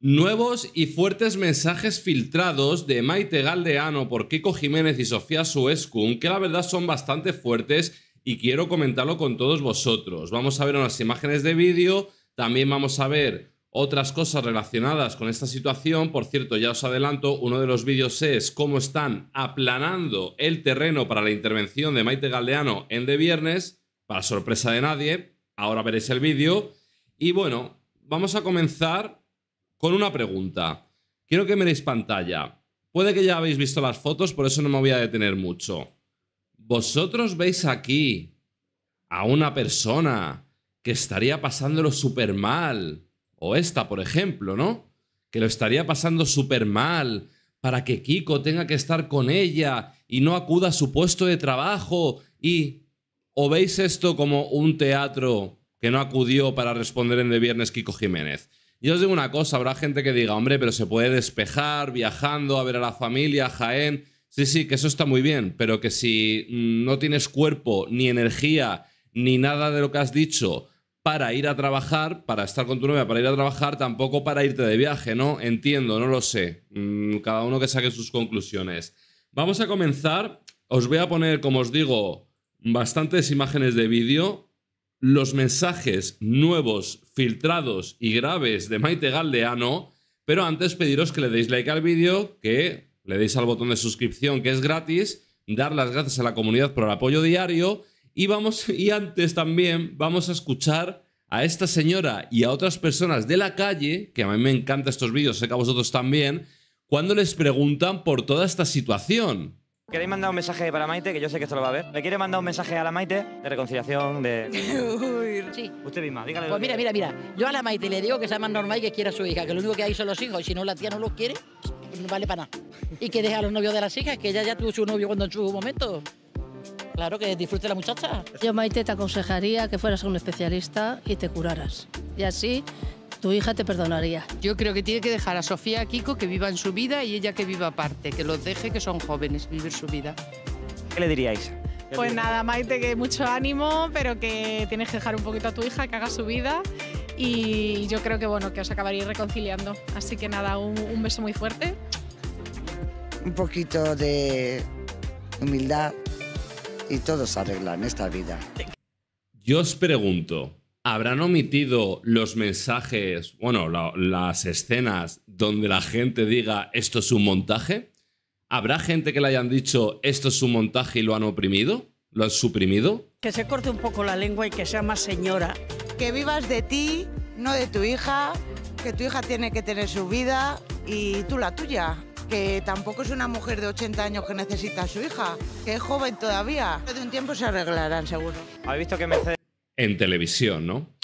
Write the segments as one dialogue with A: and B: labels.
A: Nuevos y fuertes mensajes filtrados de Maite Galdeano por Kiko Jiménez y Sofía Suescun, que la verdad son bastante fuertes y quiero comentarlo con todos vosotros. Vamos a ver unas imágenes de vídeo, también vamos a ver otras cosas relacionadas con esta situación. Por cierto, ya os adelanto, uno de los vídeos es cómo están aplanando el terreno para la intervención de Maite Galdeano en de viernes, para sorpresa de nadie. Ahora veréis el vídeo. Y bueno, vamos a comenzar con una pregunta. Quiero que me miréis pantalla. Puede que ya habéis visto las fotos, por eso no me voy a detener mucho. Vosotros veis aquí a una persona que estaría pasándolo súper mal, o esta, por ejemplo, ¿no? Que lo estaría pasando súper mal para que Kiko tenga que estar con ella y no acuda a su puesto de trabajo y... ¿O veis esto como un teatro que no acudió para responder en de viernes Kiko Jiménez? Yo os digo una cosa, habrá gente que diga, hombre, pero se puede despejar viajando a ver a la familia, Jaén. Sí, sí, que eso está muy bien, pero que si mm, no tienes cuerpo, ni energía, ni nada de lo que has dicho para ir a trabajar, para estar con tu novia, para ir a trabajar, tampoco para irte de viaje, ¿no? Entiendo, no lo sé. Mm, cada uno que saque sus conclusiones. Vamos a comenzar. Os voy a poner, como os digo, bastantes imágenes de vídeo los mensajes nuevos, filtrados y graves de Maite Galdeano, pero antes pediros que le deis like al vídeo, que le deis al botón de suscripción que es gratis, dar las gracias a la comunidad por el apoyo diario y vamos y antes también vamos a escuchar a esta señora y a otras personas de la calle, que a mí me encantan estos vídeos, sé que a vosotros también, cuando les preguntan por toda esta situación. ¿Queréis mandar un mensaje para Maite? Que yo sé que esto lo va a ver. ¿Le quiere mandar un mensaje a la Maite de reconciliación, de...
B: Uy, sí.
A: Usted misma, dígale. Pues mira, mira,
B: mira. Yo a la Maite le digo que sea más normal y que quiera a su hija, que lo único que hay son los hijos y si no la tía no los quiere, no vale para nada. Y que deje a los novios de las hijas, que ella ya tuvo su novio cuando en su momento. Claro, que disfrute la muchacha. Yo, Maite, te aconsejaría que fueras a un especialista y te curaras. Y así tu hija te perdonaría. Yo creo que tiene que dejar a Sofía Kiko que viva en su vida y ella que viva aparte, que los deje que son jóvenes
A: vivir su vida. ¿Qué le diríais? Pues nada, Maite, que mucho ánimo, pero que tienes que dejar un poquito a tu hija que haga su vida y yo creo que bueno, que os acabaréis reconciliando. Así que nada, un, un beso muy fuerte. Un poquito de humildad y todo se arregla en esta vida. Yo os pregunto, habrán omitido los mensajes, bueno, las escenas donde la gente diga esto es un montaje? ¿Habrá gente que le hayan dicho esto es un montaje y lo han oprimido? ¿Lo han suprimido? Que se corte un poco la lengua y que sea más señora. Que vivas de ti, no de tu hija, que tu hija tiene que tener su vida y tú la tuya. Que tampoco es una mujer de 80 años que necesita a su hija, que es joven todavía. De un tiempo se arreglarán, seguro. ¿Habéis visto que Mercedes en televisión, ¿no?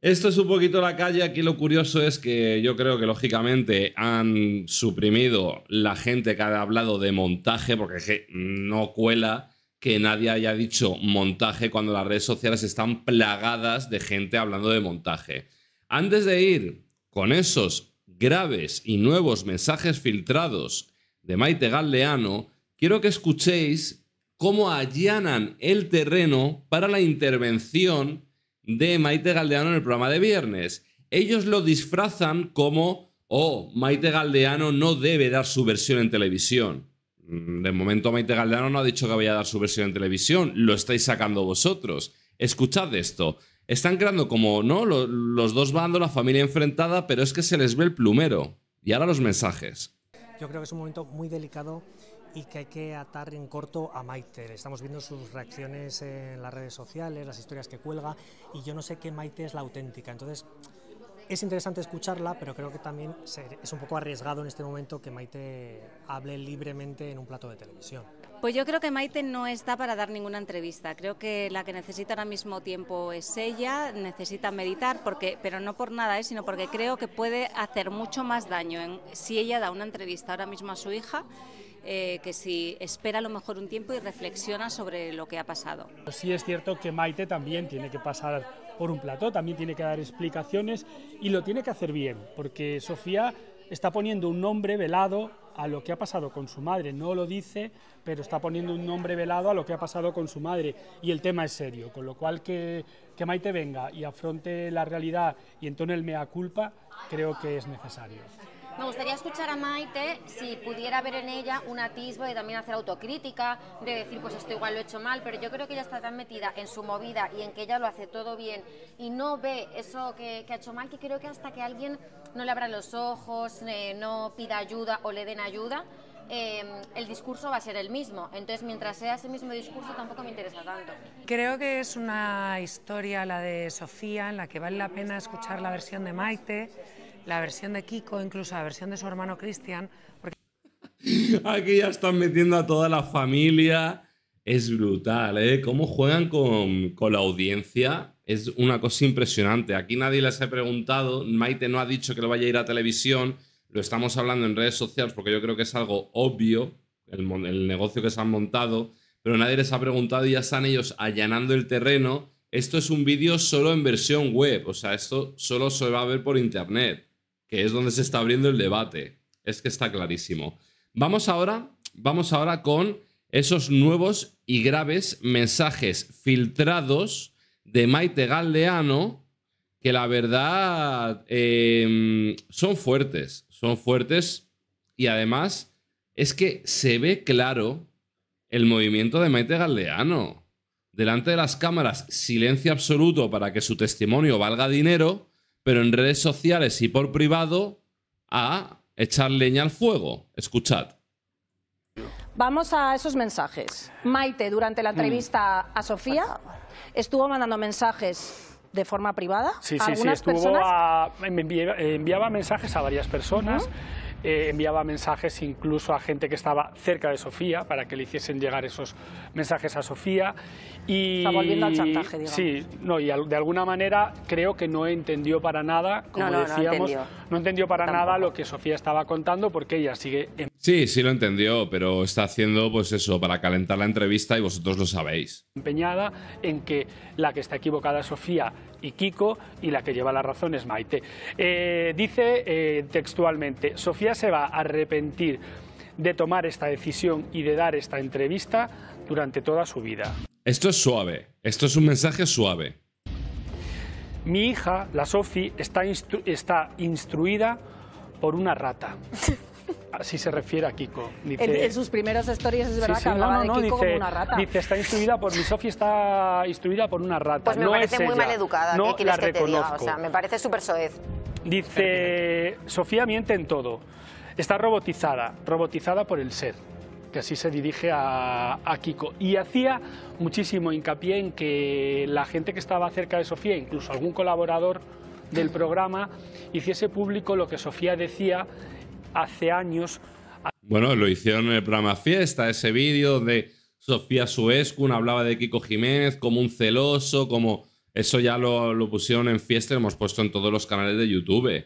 A: Esto es un poquito la calle. Aquí lo curioso es que yo creo que lógicamente han suprimido la gente que ha hablado de montaje, porque no cuela que nadie haya dicho montaje cuando las redes sociales están plagadas de gente hablando de montaje. Antes de ir con esos graves y nuevos mensajes filtrados de Maite galdeano quiero que escuchéis cómo allanan el terreno para la intervención de Maite Galdeano en el programa de viernes. Ellos lo disfrazan como, oh, Maite Galdeano no debe dar su versión en televisión. Mm, de momento Maite Galdeano no ha dicho que vaya a dar su versión en televisión, lo estáis sacando vosotros. Escuchad esto. Están creando como, ¿no? Los, los dos bandos, la familia enfrentada, pero es que se les ve el plumero. Y ahora los mensajes.
B: Yo creo que es un momento muy delicado y que hay que atar en corto a Maite. Estamos viendo sus reacciones en las redes sociales, las historias que cuelga y yo no sé qué Maite es la auténtica. Entonces, es interesante escucharla, pero creo que también es un poco arriesgado en este momento que Maite hable libremente en un plato de televisión.
A: Pues yo creo que Maite no está para dar ninguna entrevista. Creo que la que necesita ahora mismo tiempo es ella, necesita meditar, porque, pero no por nada, ¿eh? sino porque creo que puede hacer mucho más daño en, si ella da una entrevista ahora mismo a su hija eh, que si espera a lo mejor un tiempo y reflexiona sobre lo que ha pasado.
B: Sí es cierto que Maite también tiene que pasar por un plató, también tiene que dar explicaciones y lo tiene que hacer bien, porque Sofía está poniendo un nombre velado a lo que ha pasado con su madre. No lo dice, pero está poniendo un nombre velado a lo que ha pasado con su madre. Y el tema es serio, con lo cual que, que Maite venga y afronte la realidad y entone el mea culpa, creo que es necesario. Me gustaría escuchar a Maite si pudiera ver en ella un atisbo de también hacer autocrítica, de decir, pues esto igual lo he hecho mal, pero yo creo que ella está tan metida en su movida y en que ella lo hace todo bien y no ve eso que, ha hecho mal, que creo que hasta que alguien no le abra los ojos, eh, no pida ayuda o le den ayuda, em, el discurso va a ser el mismo. Entonces, mientras sea ese mismo discurso, tampoco me interesa tanto. Creo que es una historia, la de Sofía, en la que vale la pena escuchar la versión de Maite la versión de Kiko, incluso la versión de su hermano Cristian.
A: Aquí ya están metiendo a toda la familia. Es brutal, ¿eh? Cómo juegan con, la audiencia. Es una cosa impresionante. Aquí nadie les ha preguntado. Maite no ha dicho que lo vaya a ir a televisión. Lo estamos hablando en redes sociales porque yo creo que es algo obvio el, el negocio que se han montado. Pero nadie les ha preguntado y ya están ellos allanando el terreno esto es un vídeo solo en versión web, o sea, esto solo se va a ver por internet que es donde se está abriendo el debate. Es que está clarísimo. Vamos ahora, vamos ahora con esos nuevos y graves mensajes filtrados de Maite Galdeano, que la verdad em, son fuertes, son fuertes y además es que se ve claro el movimiento de Maite Galdeano. Delante de las cámaras, silencio absoluto para que su testimonio valga dinero pero en redes sociales y por privado a echar leña al fuego. Escuchad. Vamos a esos mensajes. Maite, durante la mm. entrevista a Sofía, estuvo mandando mensajes de forma privada sí, sí, sí, estuvo
B: enviaba, mensajes a varias personas. Eh, enviaba mensajes incluso a gente que estaba cerca de Sofía para que le hiciesen llegar esos mensajes a Sofía. Y, Está volviendo al chantaje, digamos. Sí, no, y de alguna manera creo que no entendió para nada, como decíamos, no entendió, para nada lo que Sofía estaba contando porque ella sigue...
A: Sí, sí lo entendió, pero está haciendo pues eso, para calentar la entrevista y vosotros lo sabéis.
B: Empeñada en que la que está equivocada Sofía y Kiko, y la que lleva la razón es Maite. Eh, dice eh, textualmente, Sofía se va a arrepentir de tomar esta decisión y de dar esta entrevista durante toda su vida.
A: Esto es suave, esto es un mensaje suave.
B: Mi hija, la Sofi, está, está instruida por una rata. así se refiere a Kiko. en, sus
A: primeras historias
B: es verdad que hablaba de dice, como una rata. Dice, está instruida por, mi Sofía está instruida por una rata. Pues me no parece es muy mal educada no ¿qué que O sea, me parece súper soez. Dice, Sofía miente en todo. Está robotizada, robotizada por el ser que así se dirige a, a, Kiko. Y hacía muchísimo hincapié en que la gente que estaba cerca de Sofía, incluso algún colaborador del programa, hiciese público lo que Sofía decía hace años.
A: Bueno, lo hicieron en el programa Fiesta, ese vídeo de Sofía Suescun hablaba de Kiko Jiménez como un celoso, como eso ya lo, pusieron en Fiesta, lo hemos puesto en todos los canales de YouTube.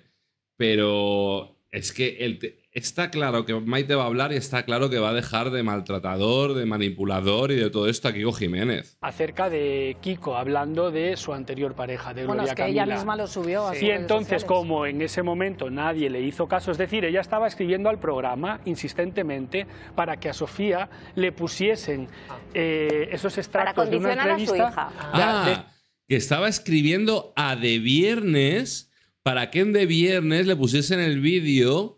A: Pero es que el, Está claro que Maite va a hablar y está claro que va a dejar de maltratador, de manipulador y de todo esto a Kiko Jiménez.
B: Acerca de Kiko, hablando de su anterior pareja, de bueno, es que ella misma lo subió. A y entonces, como en ese momento nadie le hizo caso, es decir, ella estaba escribiendo al programa insistentemente para que a Sofía le pusiesen ah. eh, esos extractos para de una entrevista. A su hija. Ah,
A: ah, que estaba escribiendo a de viernes para que en de viernes le pusiesen el vídeo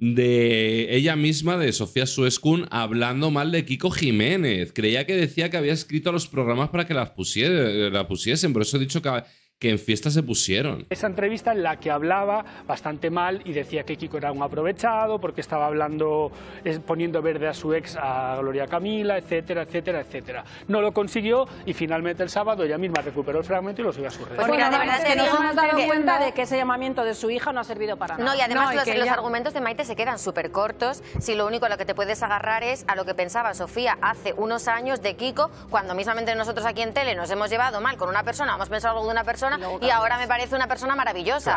A: de ella misma, de Sofía Suezkun, hablando mal de Kiko Jiménez. Creía que decía que había escrito a los programas para que las eh, la pusiesen, por eso he dicho que que en fiesta se pusieron.
B: Esa entrevista en la que hablaba bastante mal y decía que Kiko era un aprovechado porque estaba hablando, poniendo verde a su ex, a Gloria Camila, etcétera, etcétera, etcétera. No lo consiguió y finalmente el sábado ella misma recuperó el fragmento y lo subió a su red. Pues mira, de verdad es que nos hemos dado cuenta de que ese llamamiento de su hija no ha servido para nada. No, y además los, argumentos de Maite se quedan súper cortos si lo único a lo que te puedes agarrar es a lo que pensaba Sofía hace unos años de Kiko, cuando mismamente nosotros aquí en tele nos hemos llevado mal con una persona, hemos pensado algo de una persona y ahora me parece una persona maravillosa.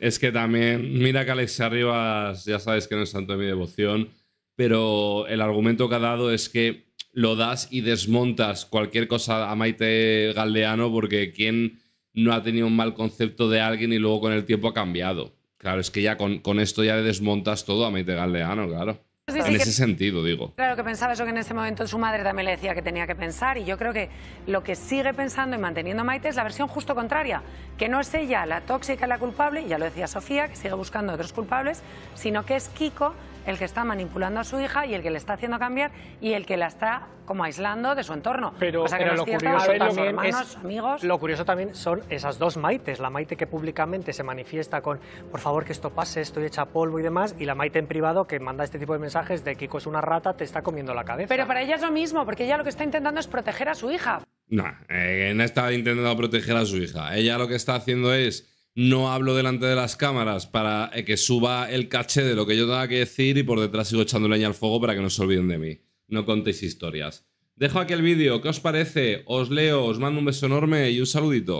A: es, que también, mira que Alexia Rivas, ya sabes que no es santo de mi devoción, pero el argumento que ha dado es que lo das y desmontas cualquier cosa a Maite Galdeano porque quién no ha tenido un mal concepto de alguien y luego con el tiempo ha cambiado. Claro, es que ya con, con esto ya le desmontas todo a Maite Galdeano, claro en ese sentido, digo.
B: Claro, que pensaba eso que en ese momento su madre también le decía que tenía que pensar y yo creo que lo que sigue pensando y manteniendo Maite es la versión justo contraria, que no es ella la tóxica, la culpable, ya lo decía Sofía, que sigue buscando otros culpables, sino que es Kiko el que está manipulando a su hija y el que le está haciendo cambiar y el que la está como aislando de su entorno. Pero, lo curioso también amigos. Lo curioso también son esas dos Maites, la Maite que públicamente se manifiesta con por favor que esto pase, estoy hecha polvo y demás, y la Maite en privado que manda este tipo de mensajes desde de Kiko es una rata, te está comiendo la cabeza. Pero para ella es lo mismo, porque ella lo que está intentando es proteger a su hija.
A: No, eh, no está intentando proteger a su hija. Ella lo que está haciendo es no hablo delante de las cámaras para eh, que suba el caché de lo que yo tenga que decir y por detrás sigo echando leña al fuego para que no se olviden de mí. No contéis historias. Dejo aquí el vídeo, ¿qué os parece? Os leo, os mando un beso enorme y un saludito.